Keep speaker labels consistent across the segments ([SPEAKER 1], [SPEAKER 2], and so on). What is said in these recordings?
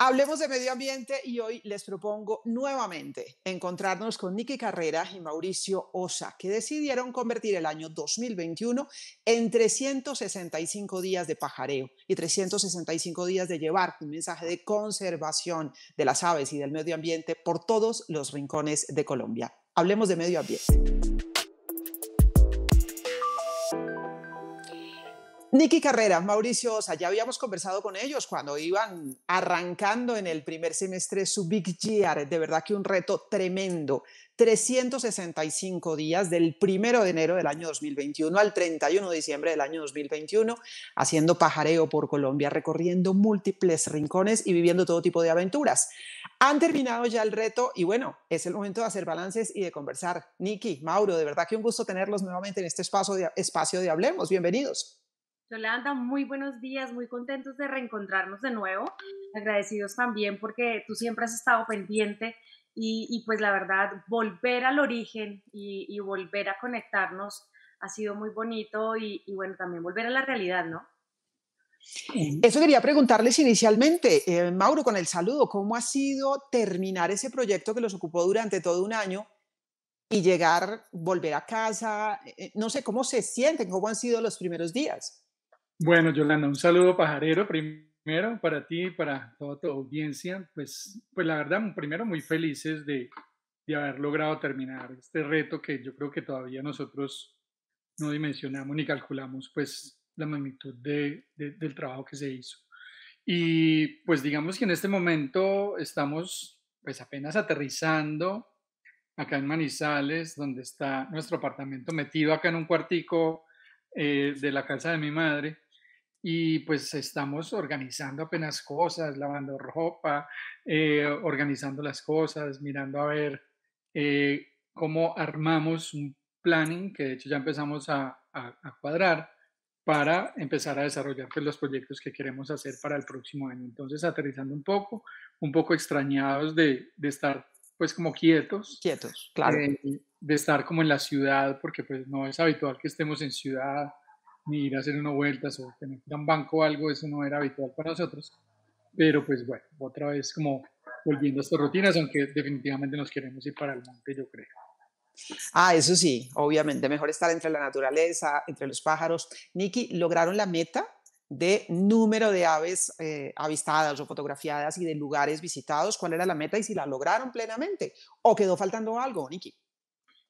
[SPEAKER 1] Hablemos de medio ambiente y hoy les propongo nuevamente encontrarnos con Nicky Carrera y Mauricio Osa, que decidieron convertir el año 2021 en 365 días de pajareo y 365 días de llevar un mensaje de conservación de las aves y del medio ambiente por todos los rincones de Colombia. Hablemos de medio ambiente. Nicky Carrera, Mauricio Osa, ya habíamos conversado con ellos cuando iban arrancando en el primer semestre su Big Year, de verdad que un reto tremendo. 365 días del 1 de enero del año 2021 al 31 de diciembre del año 2021, haciendo pajareo por Colombia, recorriendo múltiples rincones y viviendo todo tipo de aventuras. Han terminado ya el reto y bueno, es el momento de hacer balances y de conversar. Nicky, Mauro, de verdad que un gusto tenerlos nuevamente en este espacio de, espacio de Hablemos. Bienvenidos.
[SPEAKER 2] Yolanda, muy buenos días, muy contentos de reencontrarnos de nuevo, agradecidos también porque tú siempre has estado pendiente y, pues la verdad, volver al origen y, volver a conectarnos ha sido muy bonito y, bueno, también volver a la realidad, ¿no?
[SPEAKER 1] Eso quería preguntarles inicialmente, eh, Mauro, con el saludo, ¿cómo ha sido terminar ese proyecto que los ocupó durante todo un año y llegar, volver a casa? Eh, eh, no sé cómo se sienten, cómo han sido los primeros días.
[SPEAKER 3] Bueno, Yolanda, un saludo pajarero primero para ti y para toda tu audiencia. Pues, pues la verdad, primero muy felices de, de haber logrado terminar este reto que yo creo que todavía nosotros no dimensionamos ni calculamos pues la magnitud del trabajo que se hizo. Y pues digamos que en este momento estamos pues apenas aterrizando acá en Manizales, donde está nuestro apartamento metido acá en un cuartico eh, de la casa de mi madre y pues estamos organizando apenas cosas, lavando ropa, eh, organizando las cosas, mirando a ver eh, cómo armamos un planning que de hecho ya empezamos a, a, cuadrar para empezar a desarrollar pues, los proyectos que queremos hacer para el próximo año. Entonces, aterrizando un poco, un poco extrañados de, de estar pues como quietos. Quietos, claro. Eh, de estar como en la ciudad, porque pues no es habitual que estemos en ciudad, ni ir a hacer una vuelta o tener un banco o algo, eso no era habitual para nosotros. Pero pues bueno, otra vez como volviendo a estas rutinas, aunque definitivamente nos queremos ir para el monte, yo creo.
[SPEAKER 1] Ah, eso sí, obviamente, mejor estar entre la naturaleza, entre los pájaros. Nikki, ¿lograron la meta de número de aves eh, avistadas o fotografiadas y de lugares visitados? ¿Cuál era la meta y si la lograron plenamente? ¿O quedó faltando algo, Nikki?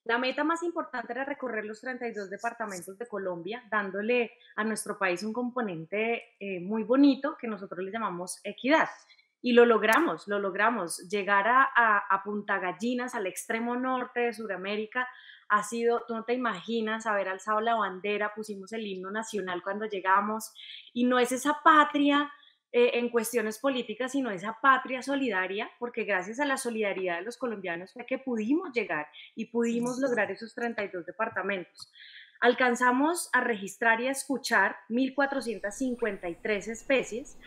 [SPEAKER 2] La meta más importante era recorrer los 32 departamentos de Colombia, dándole a nuestro país un componente eh, muy bonito que nosotros le llamamos equidad. Y lo logramos, lo logramos. Llegar a, a Punta Gallinas, al extremo norte de Sudamérica, ha sido, tú no te imaginas haber alzado la bandera, pusimos el himno nacional cuando llegamos, y no es esa patria eh, en cuestiones políticas, sino esa patria solidaria, porque gracias a la solidaridad de los colombianos fue que pudimos llegar y pudimos lograr esos 32 departamentos. Alcanzamos a registrar y a escuchar 1.453 especies.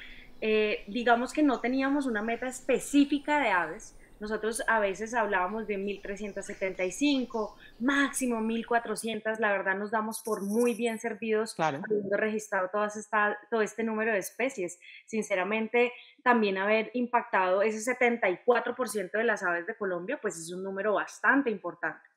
[SPEAKER 2] Eh, digamos que no teníamos una meta específica de aves, nosotros a veces hablábamos de 1.375, máximo 1.400, la verdad nos damos por muy bien servidos claro. habiendo registrado todo este número de especies. Sinceramente, también haber impactado ese 74% de las aves de Colombia, pues es un número bastante
[SPEAKER 1] importante.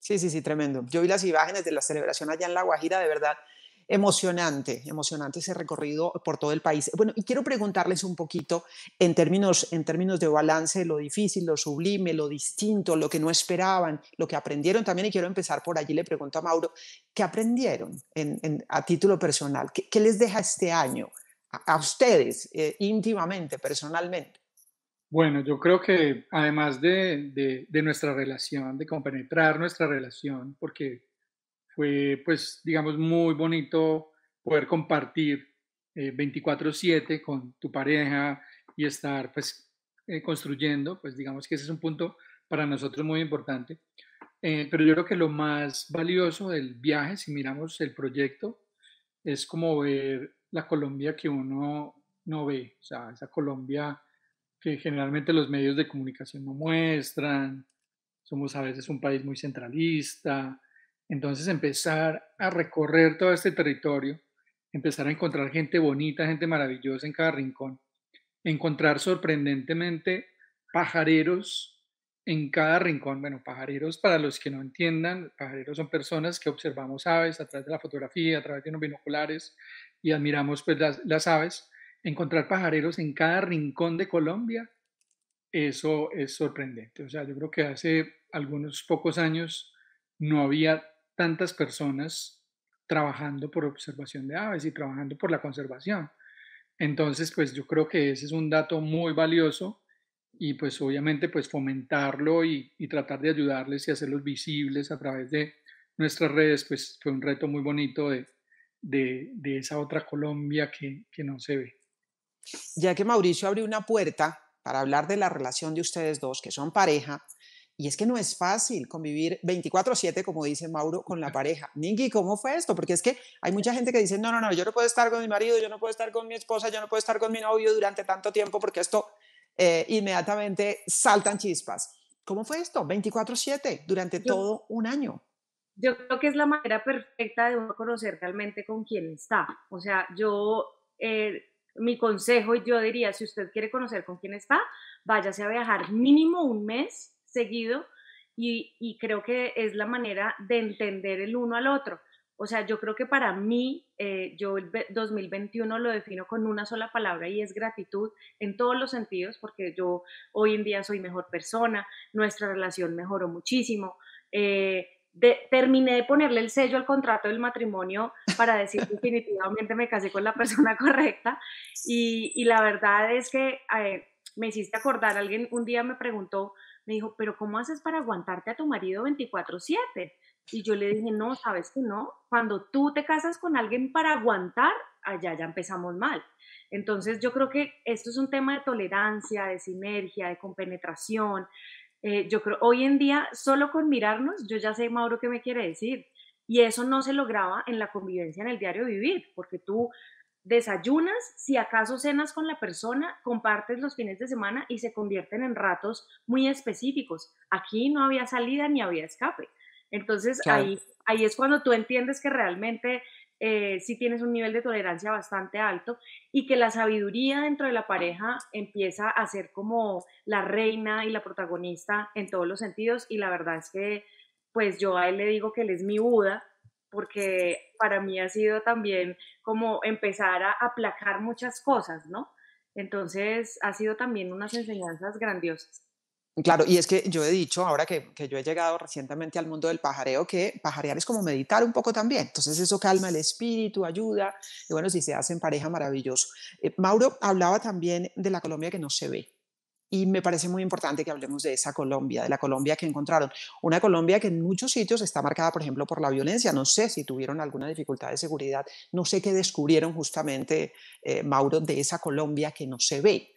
[SPEAKER 1] Sí, sí, sí, tremendo. Yo vi las imágenes de la celebración allá en La Guajira, de verdad, Emocionante, emocionante ese recorrido por todo el país. Bueno, y quiero preguntarles un poquito en términos, en términos de balance, lo difícil, lo sublime, lo distinto, lo que no esperaban, lo que aprendieron también, y quiero empezar por allí, le pregunto a Mauro, ¿qué aprendieron a título personal? ¿Qué, les deja este año a, ustedes eh, íntimamente, personalmente?
[SPEAKER 3] Bueno, yo creo que además de, de nuestra relación, de compenetrar nuestra relación, porque pues, digamos, muy bonito poder compartir 24/7 eh, con tu pareja y estar, pues, eh, construyendo, pues, digamos que ese es un punto para nosotros muy importante. Eh, pero yo creo que lo más valioso del viaje, si miramos el proyecto, es como ver la Colombia que uno no ve, o sea, esa Colombia que generalmente los medios de comunicación no muestran, somos a veces un país muy centralista, entonces empezar a recorrer todo este territorio, empezar a encontrar gente bonita, gente maravillosa en cada rincón, encontrar sorprendentemente pajareros en cada rincón. Bueno, pajareros para los que no entiendan, pajareros son personas que observamos aves a través de la fotografía, a través de unos binoculares y admiramos pues, las, las aves. Encontrar pajareros en cada rincón de Colombia, eso es sorprendente. O sea, yo creo que hace algunos pocos años no había tantas personas trabajando por observación de aves y trabajando por la conservación. Entonces, pues yo creo que ese es un dato muy valioso y pues obviamente pues fomentarlo y, tratar de ayudarles y hacerlos visibles a través de nuestras redes, pues fue un reto muy bonito de, de, de esa otra Colombia que, que no se ve. Ya que Mauricio abrió una
[SPEAKER 1] puerta para hablar de la relación de ustedes dos, que son pareja, y es que no es fácil convivir 24/7, como dice Mauro, con la pareja. Ningui, ¿cómo fue esto? Porque es que hay mucha gente que dice, no, no, no, yo no puedo estar con mi marido, yo no puedo estar con mi esposa, yo no puedo estar con mi novio durante tanto tiempo porque esto eh, inmediatamente saltan chispas. ¿Cómo fue esto? 24/7, durante todo un año.
[SPEAKER 2] Yo creo que es la manera perfecta de uno conocer realmente con quién está. O sea, yo... Eh, mi consejo, y yo diría, si usted quiere conocer con quién está, váyase a viajar mínimo un mes seguido y, creo que es la manera de entender el uno al otro. O sea, yo creo que para mí, eh, yo el 2021 lo defino con una sola palabra y es gratitud en todos los sentidos, porque yo hoy en día soy mejor persona, nuestra relación mejoró muchísimo. Eh, terminé de ponerle el sello al contrato del matrimonio para decir definitivamente me casé con la persona correcta y, la verdad es que eh, me hiciste acordar, alguien un día me preguntó, me dijo, pero ¿cómo haces para aguantarte a tu marido 24/7? Y yo le dije, no, sabes que no, cuando tú te casas con alguien para aguantar, allá ya empezamos mal. Entonces yo creo que esto es un tema de tolerancia, de sinergia, de compenetración. Eh, yo creo, hoy en día, solo con mirarnos, yo ya sé, Mauro, qué me quiere decir. Y eso no se lograba en la convivencia en el diario vivir, porque tú desayunas, si acaso cenas con la persona, compartes los fines de semana y se convierten en ratos muy específicos. Aquí no había salida ni había escape. Entonces ahí, ahí es cuando tú entiendes que realmente eh, sí tienes un nivel de tolerancia bastante alto y que la sabiduría dentro de la pareja empieza a ser como la reina y la protagonista en todos los sentidos y la verdad es que pues yo a él le digo que él es mi Buda porque para mí ha sido también como empezar a aplacar muchas cosas, ¿no? Entonces ha sido también unas enseñanzas grandiosas.
[SPEAKER 1] Claro, y es que yo he dicho, ahora que, yo he llegado recientemente al mundo del pajareo, que pajarear es como meditar un poco también. Entonces eso calma el espíritu, ayuda, y bueno, si se hacen pareja, maravilloso. Eh, Mauro hablaba también de la Colombia que no se ve y me parece muy importante que hablemos de esa Colombia, de la Colombia que encontraron. Una Colombia que en muchos sitios está marcada, por ejemplo, por la violencia. No sé si tuvieron alguna dificultad de seguridad, no sé qué descubrieron justamente, eh, Mauro, de esa Colombia que no se ve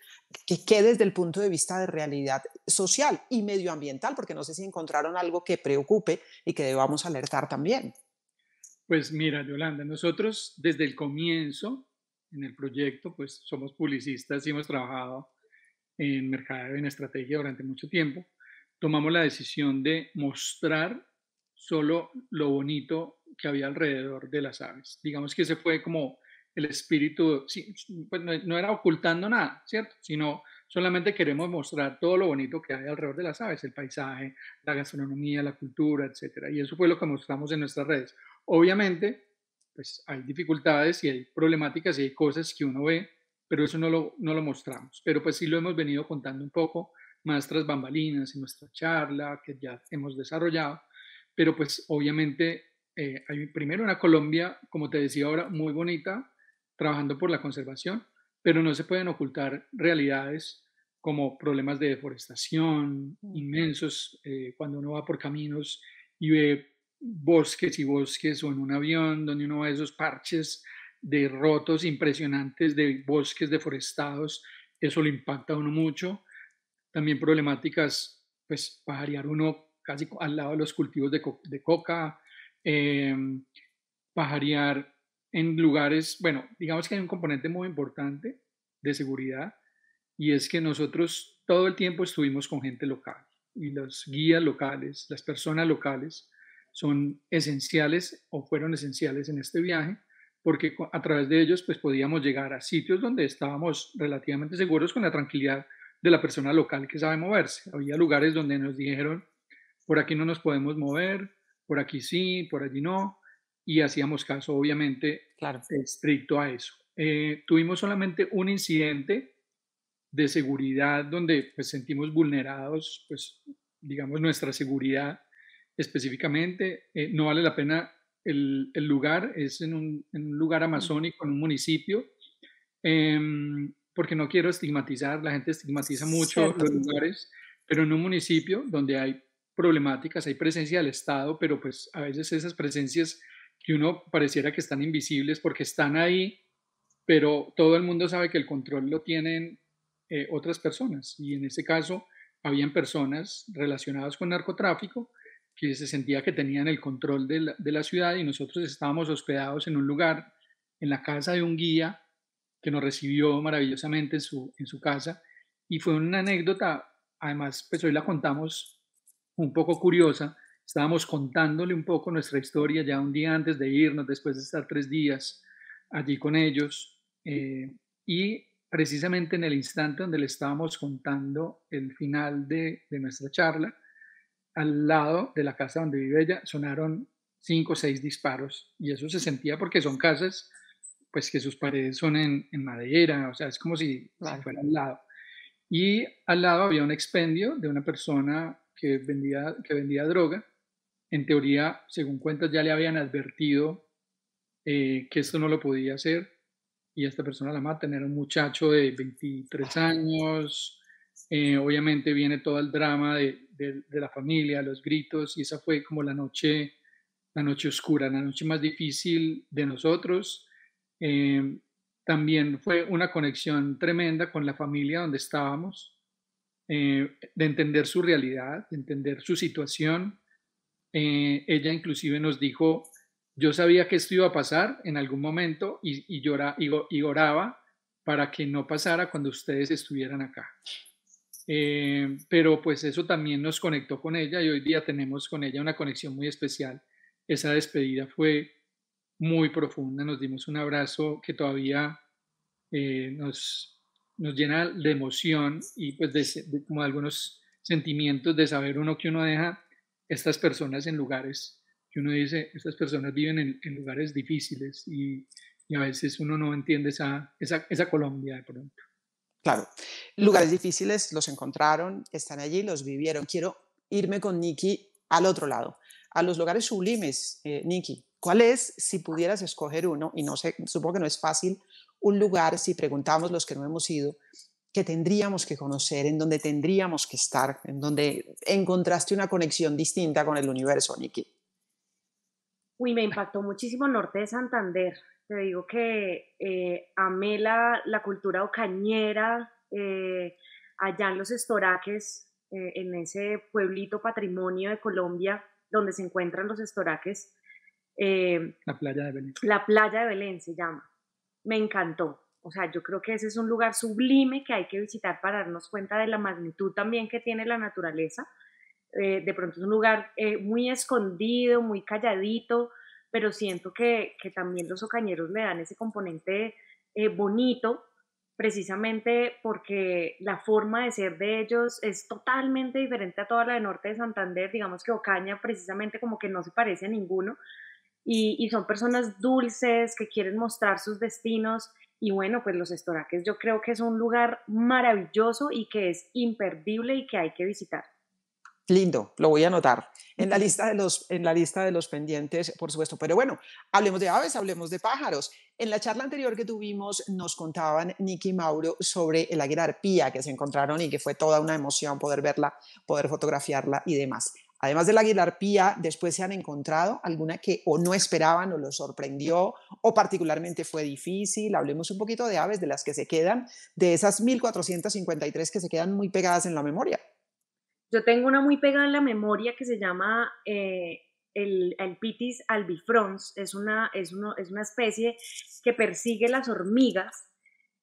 [SPEAKER 1] que, que desde el punto de vista de realidad social y medioambiental, porque no sé si encontraron algo que preocupe y que debamos alertar también.
[SPEAKER 3] Pues mira, Yolanda, nosotros desde el comienzo en el proyecto, pues somos publicistas y hemos trabajado en mercadeo, en estrategia durante mucho tiempo, tomamos la decisión de mostrar solo lo bonito que había alrededor de las aves. Digamos que ese fue como el espíritu, pues no, no, era ocultando nada, ¿cierto? Sino solamente queremos mostrar todo lo bonito que hay alrededor de las aves, el paisaje, la gastronomía, la cultura, etc. Y eso fue lo que mostramos en nuestras redes. Obviamente, pues hay dificultades y hay problemáticas y hay cosas que uno ve pero eso no lo, mostramos. Pero pues sí lo hemos venido contando un poco más tras bambalinas y nuestra charla que ya hemos desarrollado, pero pues obviamente eh, hay primero una Colombia, como te decía ahora, muy bonita, trabajando por la conservación, pero no se pueden ocultar realidades como problemas de deforestación inmensos eh, cuando uno va por caminos y ve bosques y bosques o en un avión donde uno ve esos parches de rotos impresionantes, de bosques deforestados, eso le impacta a uno mucho. También problemáticas, pues pajarear uno casi al lado de los cultivos de, coca, eh, pajarear en lugares, bueno, digamos que hay un componente muy importante de seguridad y es que nosotros todo el tiempo estuvimos con gente local y los guías locales, las personas locales son esenciales o fueron esenciales en este viaje porque a través de ellos pues podíamos llegar a sitios donde estábamos relativamente seguros con la tranquilidad de la persona local que sabe moverse. Había lugares donde nos dijeron, por aquí no nos podemos mover, por aquí sí, por allí no, y hacíamos caso obviamente claro. estricto a eso. Eh, tuvimos solamente un incidente de seguridad donde pues sentimos vulnerados, pues digamos nuestra seguridad específicamente. Eh, no vale la pena el, lugar, es en un, lugar amazónico, en un municipio, em, porque no quiero estigmatizar, la gente estigmatiza mucho otros los lugares, pero en un municipio donde hay problemáticas, hay presencia del Estado, pero pues a veces esas presencias que uno pareciera que están invisibles porque están ahí, pero todo el mundo sabe que el control lo tienen eh, otras personas y en ese caso habían personas relacionadas con narcotráfico que se sentía que tenían el control de la, ciudad y nosotros estábamos hospedados en un lugar, en la casa de un guía que nos recibió maravillosamente en su, en su casa y fue una anécdota, además pues hoy la contamos un poco curiosa, estábamos contándole un poco nuestra historia ya un día antes de irnos, después de estar tres días allí con ellos eh, y precisamente en el instante donde le estábamos contando el final de nuestra charla, al lado de la casa donde vive ella, sonaron cinco o seis disparos y eso se sentía porque son casas pues que sus paredes son en, en madera, o sea, es como si, fuera al lado. Y al lado había un expendio de una persona que vendía, que vendía droga. En teoría, según cuentas, ya le habían advertido eh, que esto no lo podía hacer y esta persona la mata Era un muchacho de 23 años. Eh, obviamente viene todo el drama de de, la familia, los gritos, y esa fue como la noche, la noche oscura, la noche más difícil de nosotros. Eh, también fue una conexión tremenda con la familia donde estábamos, eh, de entender su realidad, de entender su situación. Eh, ella inclusive nos dijo, yo sabía que esto iba a pasar en algún momento y, y, y oraba para que no pasara cuando ustedes estuvieran acá. Eh, pero pues eso también nos conectó con ella y hoy día tenemos con ella una conexión muy especial. Esa despedida fue muy profunda, nos dimos un abrazo que todavía eh, nos, nos llena de emoción y pues de, como algunos sentimientos de saber uno que uno deja estas personas en lugares que uno dice, estas personas viven en, lugares difíciles y, a veces uno no entiende esa, esa Colombia de pronto. Claro,
[SPEAKER 1] lugares difíciles los encontraron, están allí, los vivieron. Quiero irme con Nicky al otro lado, a los lugares sublimes, eh, Nikki. ¿Cuál es, si pudieras escoger uno, y no sé, supongo que no es fácil, un lugar, si preguntamos los que no hemos ido, que tendríamos que conocer, en donde tendríamos que estar, en donde encontraste una conexión distinta con el universo, Nicky?
[SPEAKER 2] Uy, me impactó muchísimo Norte de Santander te digo que eh, amé la, cultura ocañera, eh, allá en los estoraques, eh, en ese pueblito patrimonio de Colombia donde se encuentran los estoraques. la playa de Belén. La playa de Belén se llama. Me encantó. O sea, yo creo que ese es un lugar sublime que hay que visitar para darnos cuenta de la magnitud también que tiene la naturaleza. de pronto es un lugar muy escondido, muy calladito, pero siento que, también los ocañeros le dan ese componente eh, bonito, precisamente porque la forma de ser de ellos es totalmente diferente a toda la de Norte de Santander, digamos que Ocaña precisamente como que no se parece a ninguno, y, y son personas dulces que quieren mostrar sus destinos, y bueno, pues los estoraques yo creo que es un lugar maravilloso y que es imperdible y que hay que visitar.
[SPEAKER 1] Lindo, lo voy a anotar en la lista de los, en la lista de los pendientes, por supuesto. Pero bueno, hablemos de aves, hablemos de pájaros. En la charla anterior que tuvimos nos contaban Nicky y Mauro sobre el águila arpía que se encontraron y que fue toda una emoción poder verla, poder fotografiarla y demás. Además del águila arpía, después se han encontrado alguna que o no esperaban o los sorprendió o particularmente fue difícil. Hablemos un poquito de aves de las que se quedan, de esas 1453 que se quedan muy pegadas en la memoria.
[SPEAKER 2] Yo tengo una muy pegada en la memoria que se llama eh, el, el, Pitis albifrons. Es una, es, es una especie que persigue las hormigas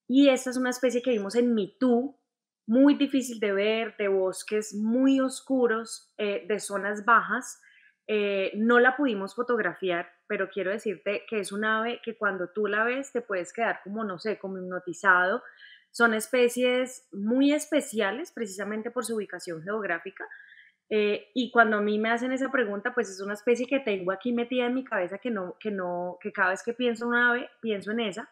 [SPEAKER 2] y esta es una especie que vimos en Mitú, muy difícil de ver, de bosques muy oscuros, eh, de zonas bajas. Eh, no la pudimos fotografiar, pero quiero decirte que es un ave que cuando tú la ves te puedes quedar como, no sé, como hipnotizado son especies muy especiales precisamente por su ubicación geográfica. Eh, y cuando a mí me hacen esa pregunta, pues es una especie que tengo aquí metida en mi cabeza que no, que no, que cada vez que pienso en un ave, pienso en esa.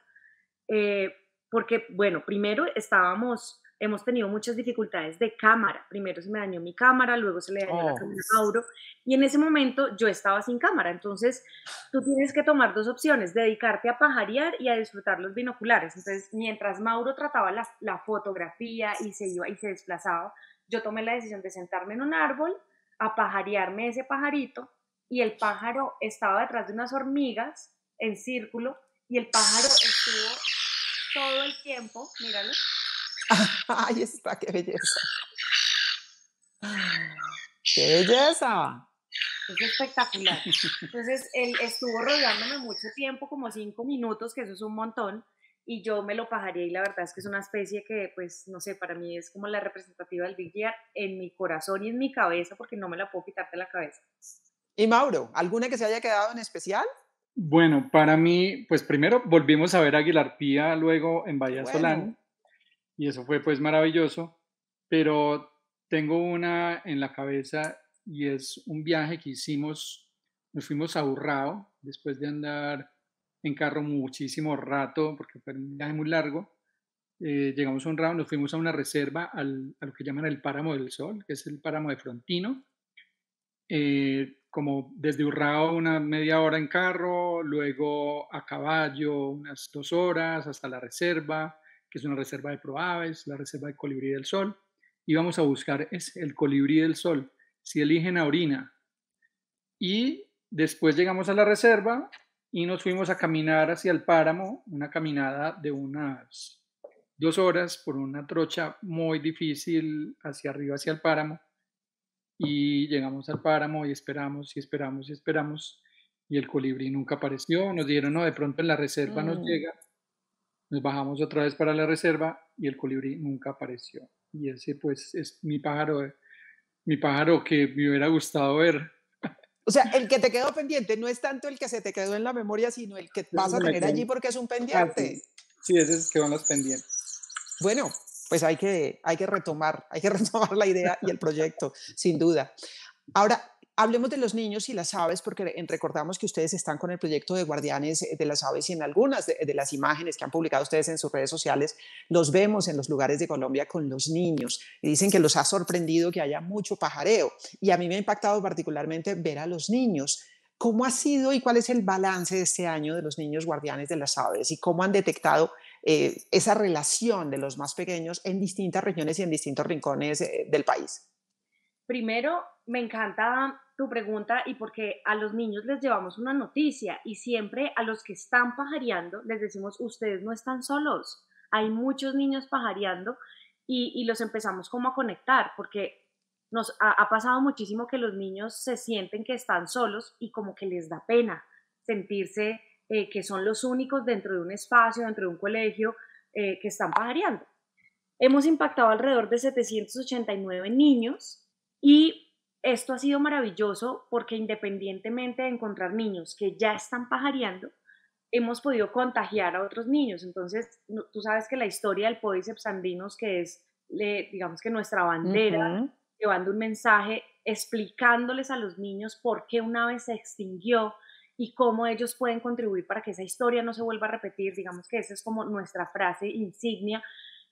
[SPEAKER 2] Eh, porque, bueno, primero estábamos hemos tenido muchas dificultades de cámara. Primero se me dañó mi cámara, luego se le dañó la oh. cámara a Mauro. Y en ese momento yo estaba sin cámara. Entonces tú tienes que tomar dos opciones, dedicarte a pajarear y a disfrutar los binoculares. Entonces mientras Mauro trataba la, la fotografía y se iba y se desplazaba, yo tomé la decisión de sentarme en un árbol, a pajarearme ese pajarito y el pájaro estaba detrás de unas hormigas en círculo y el pájaro estuvo todo el tiempo, míralo,
[SPEAKER 1] Ahí está, qué belleza. ¡Qué belleza!
[SPEAKER 3] Es
[SPEAKER 2] espectacular. Entonces, él estuvo rodeándome mucho tiempo, como cinco minutos, que eso es un montón, y yo me lo pajaría y la verdad es que es una especie que, pues, no sé, para mí es como la representativa del Big en mi corazón y en mi cabeza, porque no me la puedo quitar de la cabeza.
[SPEAKER 1] Y Mauro, ¿alguna que se haya quedado en especial?
[SPEAKER 3] Bueno, para mí, pues primero volvimos a ver a Aguilar Pía luego en Valladolid y eso fue pues maravilloso, pero tengo una en la cabeza y es un viaje que hicimos, nos fuimos a Urrao después de andar en carro muchísimo rato, porque fue un viaje muy largo, eh, llegamos a Urrao, nos fuimos a una reserva a lo que llaman el Páramo del Sol, que es el Páramo de Frontino. Eh, como desde Urrao una media hora en carro, luego a caballo unas dos horas hasta la reserva, que es una reserva de proaves, la reserva de colibrí del sol, y vamos a buscar es el colibrí del sol, si eligen a orina. Y después llegamos a la reserva y nos fuimos a caminar hacia el páramo, una caminada de unas dos horas por una trocha muy difícil hacia arriba, hacia el páramo. Y llegamos al páramo y esperamos y esperamos y esperamos. Y el colibrí nunca apareció. Nos dijeron, no, de pronto en la reserva nos mm. llega. Nos bajamos otra vez para la reserva y el colibrí nunca apareció. Y ese pues es mi pájaro, eh, mi pájaro que me hubiera gustado ver.
[SPEAKER 1] O sea, el que te quedó pendiente no es tanto el que se te quedó en la memoria, sino el que vas a tener allí porque es un ah, pendiente. Sí, ese es que van los pendientes. Bueno, pues hay que, hay que retomar, hay que retomar la idea y el proyecto, sin duda. Ahora, Hablemos de los niños y las aves, porque recordamos que ustedes están con el proyecto de Guardianes eh, de las Aves y en algunas de, las imágenes que han publicado ustedes en sus redes sociales, los vemos en los lugares de Colombia con los niños y dicen que los ha sorprendido que haya mucho pajareo. Y a mí me ha impactado particularmente ver a los niños. ¿Cómo ha sido y cuál es el balance de este año de los niños guardianes de las aves y cómo han detectado eh, esa relación de los más pequeños en distintas regiones y en distintos rincones eh, del país?
[SPEAKER 2] Primero, me encanta tu pregunta y porque a los niños les llevamos una noticia y siempre a los que están pajareando les decimos, ustedes no están solos, hay muchos niños pajareando y, los empezamos como a conectar porque nos ha, pasado muchísimo que los niños se sienten que están solos y como que les da pena sentirse eh, que son los únicos dentro de un espacio, dentro de un colegio, eh, que están pajareando. Hemos impactado alrededor de 789 niños y esto ha sido maravilloso porque independientemente de encontrar niños que ya están pajareando, hemos podido contagiar a otros niños. Entonces, tú sabes que la historia del Podiceps andinos, que es, digamos que nuestra bandera, llevando un mensaje explicándoles a los niños por qué una vez se extinguió y cómo ellos pueden contribuir para que esa historia no se vuelva a repetir. Digamos que esa es como nuestra frase insignia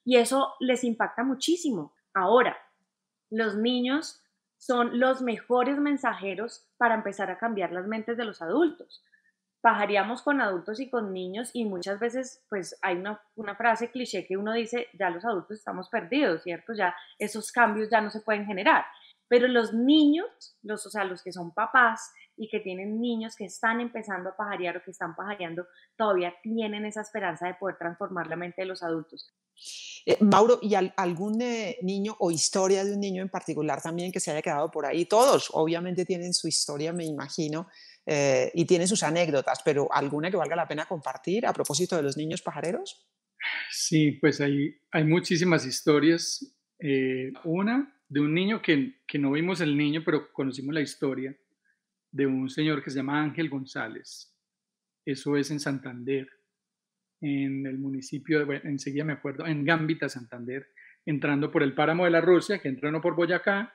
[SPEAKER 2] y eso les impacta muchísimo. Ahora, los niños son los mejores mensajeros para empezar a cambiar las mentes de los adultos. Pajaríamos con adultos y con niños y muchas veces pues hay una, una frase cliché que uno dice, ya los adultos estamos perdidos, ¿cierto? Ya esos cambios ya no se pueden generar. Pero los niños, los, o sea, los que son papás y que tienen niños que están empezando a pajarear o que están pajareando, todavía tienen esa esperanza de poder transformar la mente de los adultos.
[SPEAKER 1] Eh, Mauro, ¿y algún eh, niño o historia de un niño en particular también que se haya quedado por ahí? Todos obviamente tienen su historia, me imagino, eh, y tienen sus anécdotas, pero ¿alguna que valga la pena compartir a propósito de
[SPEAKER 3] los niños pajareros? Sí, pues hay, hay muchísimas historias. una de un niño que, no vimos el niño, pero conocimos la historia de un señor que se llama Ángel González. Eso es en Santander, en el municipio, de, enseguida me acuerdo, en Gambita, Santander, entrando por el páramo de la Rusia, que entra uno por Boyacá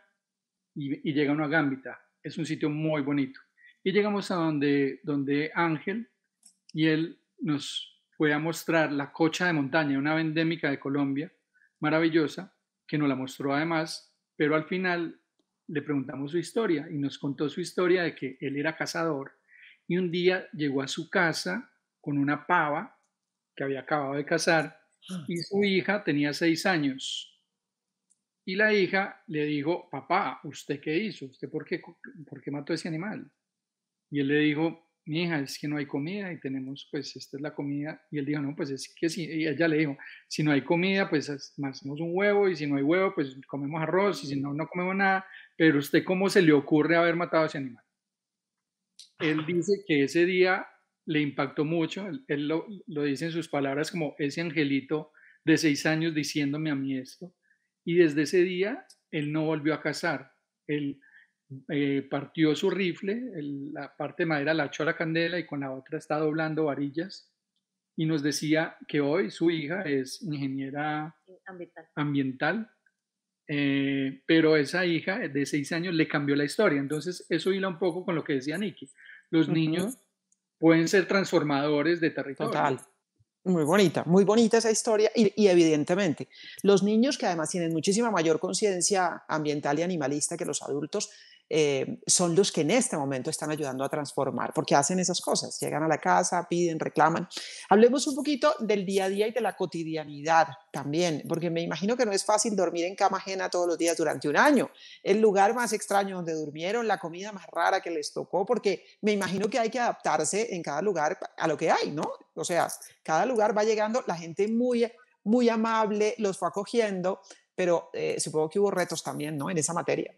[SPEAKER 3] y, y llega uno a Gambita. Es un sitio muy bonito. Y llegamos a donde, donde Ángel y él nos fue a mostrar la cocha de montaña, una endémica de Colombia, maravillosa, que nos la mostró además pero al final le preguntamos su historia y nos contó su historia de que él era cazador y un día llegó a su casa con una pava que había acabado de cazar ah, y su hija tenía seis años. Y la hija le dijo, papá, ¿usted qué hizo? ¿Usted por qué, por qué mató ese animal? Y él le dijo, mi hija, es que no hay comida y tenemos, pues, esta es la comida. Y él dijo, no, pues es que si, y ella le dijo, si no hay comida, pues hacemos un huevo y si no hay huevo, pues comemos arroz y si no, no comemos nada. Pero usted, ¿cómo se le ocurre haber matado a ese animal? Él dice que ese día le impactó mucho, él, lo, lo dice en sus palabras como ese angelito de seis años diciéndome a mí esto. Y desde ese día, él no volvió a cazar. Él eh, partió su rifle, la parte de madera la echó a la candela y con la otra está doblando varillas y nos decía que hoy su hija es ingeniera ambiental, eh, pero esa hija de seis años le cambió la historia. Entonces eso hila un poco con lo que decía Nicky. Los niños pueden ser transformadores de territorio.
[SPEAKER 1] Muy bonita, muy bonita esa historia y, y, evidentemente los niños que además tienen muchísima mayor conciencia ambiental y animalista que los adultos eh, son los que en este momento están ayudando a transformar, porque hacen esas cosas, llegan a la casa, piden, reclaman. Hablemos un poquito del día a día y de la cotidianidad también, porque me imagino que no es fácil dormir en cama ajena todos los días durante un año, el lugar más extraño donde durmieron, la comida más rara que les tocó, porque me imagino que hay que adaptarse en cada lugar a lo que hay, ¿no? O sea, cada lugar va llegando la gente muy, muy amable, los fue acogiendo, pero eh, supongo que hubo retos también, ¿no? En esa materia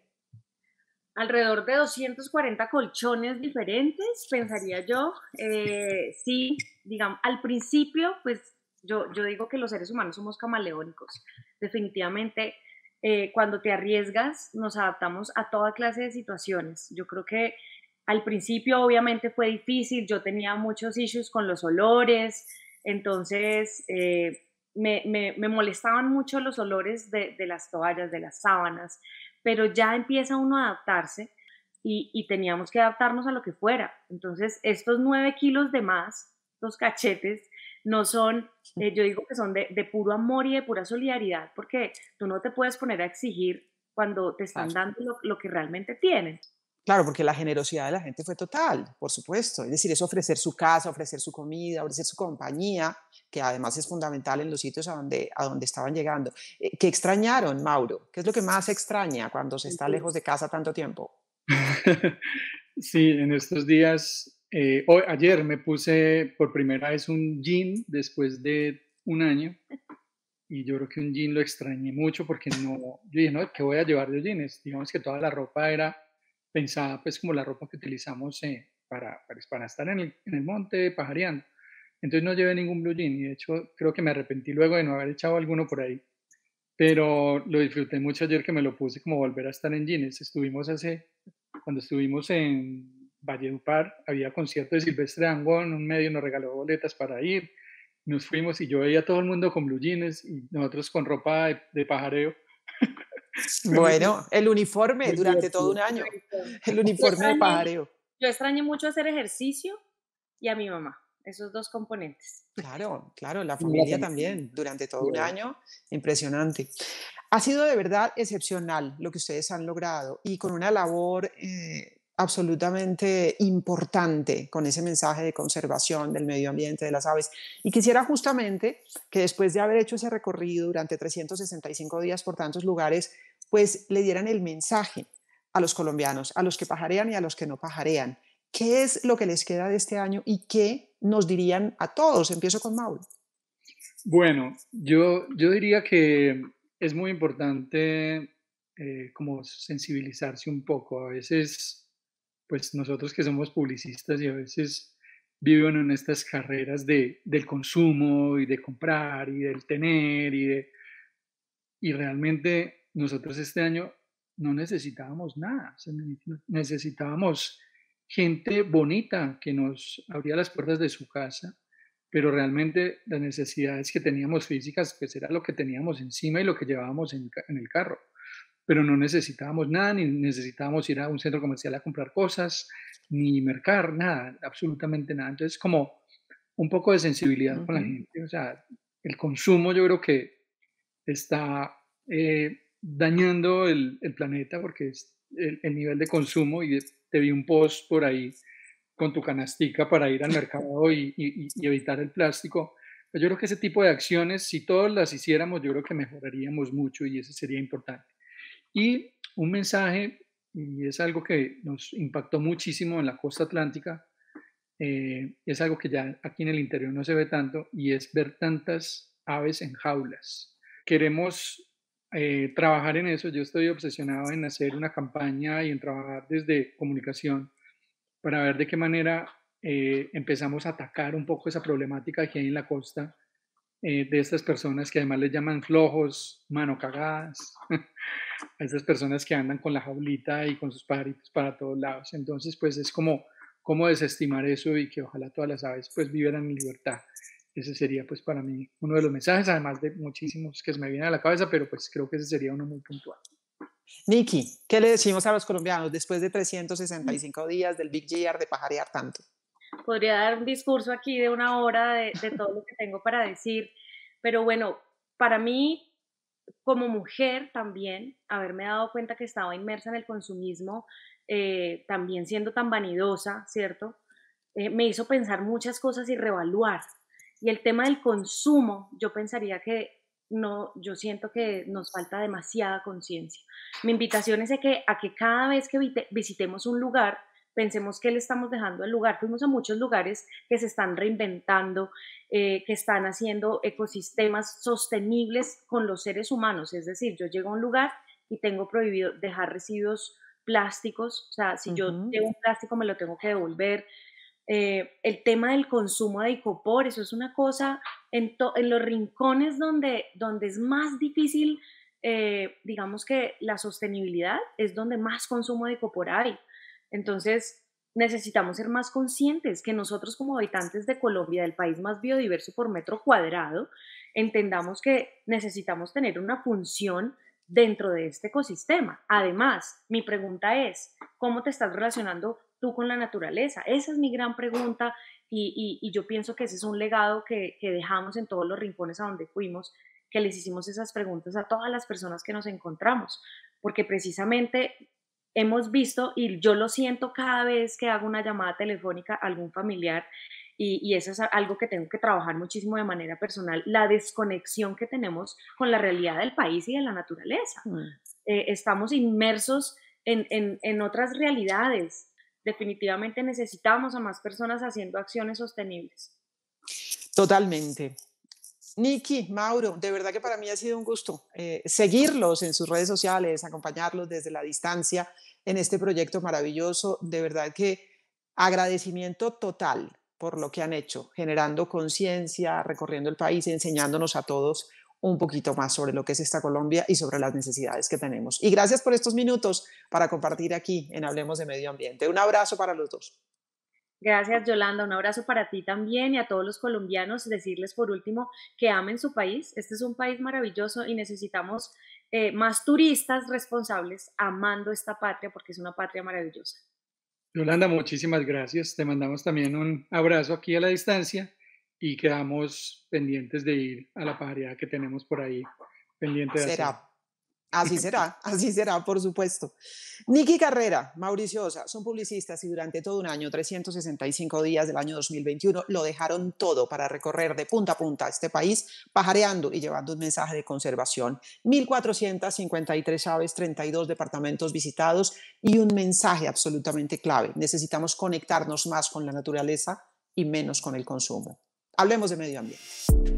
[SPEAKER 2] alrededor de 240 colchones diferentes, pensaría yo. Eh, sí, digamos, al principio, pues yo, yo digo que los seres humanos somos camaleónicos. Definitivamente, eh, cuando te arriesgas, nos adaptamos a toda clase de situaciones. Yo creo que al principio, obviamente, fue difícil. Yo tenía muchos issues con los olores, entonces... Eh, me, molestaban mucho los olores de, de las toallas, de las sábanas pero ya empieza uno a adaptarse y, teníamos que adaptarnos a lo que fuera. Entonces, estos nueve kilos de más, los cachetes, no son, eh, yo digo que son de, puro amor y de pura solidaridad, porque tú no te puedes poner a exigir cuando te están dando lo, lo que realmente tienes.
[SPEAKER 1] Claro, porque la generosidad de la gente fue total, por supuesto. Es decir, es ofrecer su casa, ofrecer su comida, ofrecer su compañía, que además es fundamental en los sitios a donde, a donde estaban llegando. Eh, ¿Qué extrañaron, Mauro? ¿Qué es lo que más extraña cuando se está lejos de casa tanto tiempo?
[SPEAKER 3] sí, en estos días, eh, hoy, ayer me puse por primera vez un jean después de un año y yo creo que un jean lo extrañé mucho porque no, yo dije, no, ¿qué voy a llevar de jeans? Digamos que toda la ropa era Pensaba pues como la ropa que utilizamos eh, para, pues, para, estar en el, en el, monte pajareando. Entonces no llevé ningún blue jean y de hecho creo que me arrepentí luego de no haber echado alguno por ahí. Pero lo disfruté mucho ayer que me lo puse como volver a estar en jeans. Estuvimos hace, cuando estuvimos en Valle Par, había concierto de Silvestre Angón, un medio nos regaló boletas para ir. Nos fuimos y yo veía a todo el mundo con blue jeans y nosotros con ropa de, de pajareo. Bueno, el uniforme durante todo un
[SPEAKER 1] año. El uniforme de pajareo.
[SPEAKER 2] Yo extrañé mucho hacer ejercicio y a mi mamá, esos dos componentes.
[SPEAKER 1] Claro, claro, la familia también, durante todo un año, impresionante. Ha sido de verdad excepcional lo que ustedes han logrado y con una labor eh, absolutamente importante con ese mensaje de conservación del medio ambiente, de las aves. Y quisiera justamente que después de haber hecho ese recorrido durante 365 días por tantos lugares, pues le dieran el mensaje a los colombianos, a los que pajarean y a los que no pajarean. ¿Qué es lo que les queda de este año y qué nos dirían a todos? Empiezo con Mauro.
[SPEAKER 3] Bueno, yo, yo diría que es muy importante eh, como sensibilizarse un poco. A veces pues nosotros que somos publicistas y a veces viven en estas carreras del consumo y de comprar y del tener y Y realmente nosotros este año no necesitábamos nada, necesitábamos gente bonita que nos abría las puertas de su casa, pero realmente las necesidades que teníamos físicas, que pues, era lo que teníamos encima y lo que llevábamos en el carro pero no necesitábamos nada, ni necesitábamos ir a un centro comercial a comprar cosas, ni mercar, nada, absolutamente nada. Entonces, como un poco de sensibilidad con la gente, o sea, el consumo yo creo que está eh, dañando el, planeta porque es el, nivel de consumo y te vi un post por ahí con tu canastica para ir al mercado y, evitar el plástico. yo creo que ese tipo de acciones, si todos las hiciéramos, yo creo que mejoraríamos mucho y eso sería importante. Y un mensaje, y es algo que nos impactó muchísimo en la costa atlántica, eh, es algo que ya aquí en el interior no se ve tanto, y es ver tantas aves en jaulas. Queremos eh, trabajar en eso, yo estoy obsesionado en hacer una campaña y en trabajar desde comunicación para ver de qué manera eh, empezamos a atacar un poco esa problemática que hay en la costa eh, de estas personas que además les llaman flojos, mano cagadas, a estas personas que andan con la jaulita y con sus pajaritos para todos lados. Entonces, pues es como como desestimar eso y que ojalá todas las aves pues vivieran en libertad. Ese sería pues para mí uno de los mensajes, además de muchísimos que se me vienen a la cabeza, pero pues creo que ese sería uno muy puntual. Niki,
[SPEAKER 1] ¿qué le decimos a los colombianos después de 365 días del Big GR de pajarear tanto?
[SPEAKER 2] podría dar un discurso aquí de una hora de, todo lo que tengo para decir, pero bueno, para mí, como mujer también, haberme dado cuenta que estaba inmersa en el consumismo, eh, también siendo tan vanidosa, ¿cierto? Eh, me hizo pensar muchas cosas y revaluar. Y el tema del consumo, yo pensaría que no, yo siento que nos falta demasiada conciencia. Mi invitación es que, a que cada vez que visitemos un lugar, pensemos que le estamos dejando el lugar. Fuimos a muchos lugares que se están reinventando, eh, que están haciendo ecosistemas sostenibles con los seres humanos. Es decir, yo llego a un lugar y tengo prohibido dejar residuos plásticos, o sea, si yo tengo un plástico me lo tengo que devolver. Eh, el tema del consumo de icopor, eso es una cosa en, los rincones donde, donde es más difícil, eh, digamos que la sostenibilidad es donde más consumo de icopor hay. Entonces, necesitamos ser más conscientes que nosotros como habitantes de Colombia, del país más biodiverso por metro cuadrado, entendamos que necesitamos tener una función dentro de este ecosistema. Además, mi pregunta es, ¿cómo te estás relacionando tú con la naturaleza? Esa es mi gran pregunta y, yo pienso que ese es un legado que, que dejamos en todos los rincones a donde fuimos, que les hicimos esas preguntas a todas las personas que nos encontramos, porque precisamente hemos visto, y yo lo siento cada vez que hago una llamada telefónica a algún familiar, y, eso es algo que tengo que trabajar muchísimo de manera personal, la desconexión que tenemos con la realidad del país y de la naturaleza. Mm. Eh, estamos inmersos en otras realidades. Definitivamente necesitamos a más personas haciendo acciones sostenibles.
[SPEAKER 1] Totalmente, Niki, Mauro, de verdad que para mí ha sido un gusto eh, seguirlos en sus redes sociales, acompañarlos desde la distancia en este proyecto maravilloso. De verdad que agradecimiento total por lo que han hecho, generando conciencia, recorriendo el país, enseñándonos a todos un poquito más sobre lo que es esta Colombia y sobre las necesidades que tenemos. Y gracias por estos minutos para compartir aquí en Hablemos de Medio Ambiente. Un abrazo para los dos.
[SPEAKER 2] Gracias, Yolanda. Un abrazo para ti también y a todos los colombianos. Decirles por último que amen su país. Este es un país maravilloso y necesitamos eh, más turistas responsables amando esta patria porque es una patria maravillosa.
[SPEAKER 3] Yolanda, muchísimas gracias. Te mandamos también un abrazo aquí a la distancia y quedamos pendientes de ir a la paridad que tenemos por ahí pendiente de hacer. Así será,
[SPEAKER 1] así será, por supuesto. Nicky Carrera, Mauricio Osa, son publicistas y durante todo un año, 365 días del año 2021, lo dejaron todo para recorrer de punta a punta este país, pajareando y llevando un mensaje de conservación. 1.453 aves, 32 departamentos visitados y un mensaje absolutamente clave. Necesitamos conectarnos más con la naturaleza y menos con el consumo. Hablemos de medio ambiente.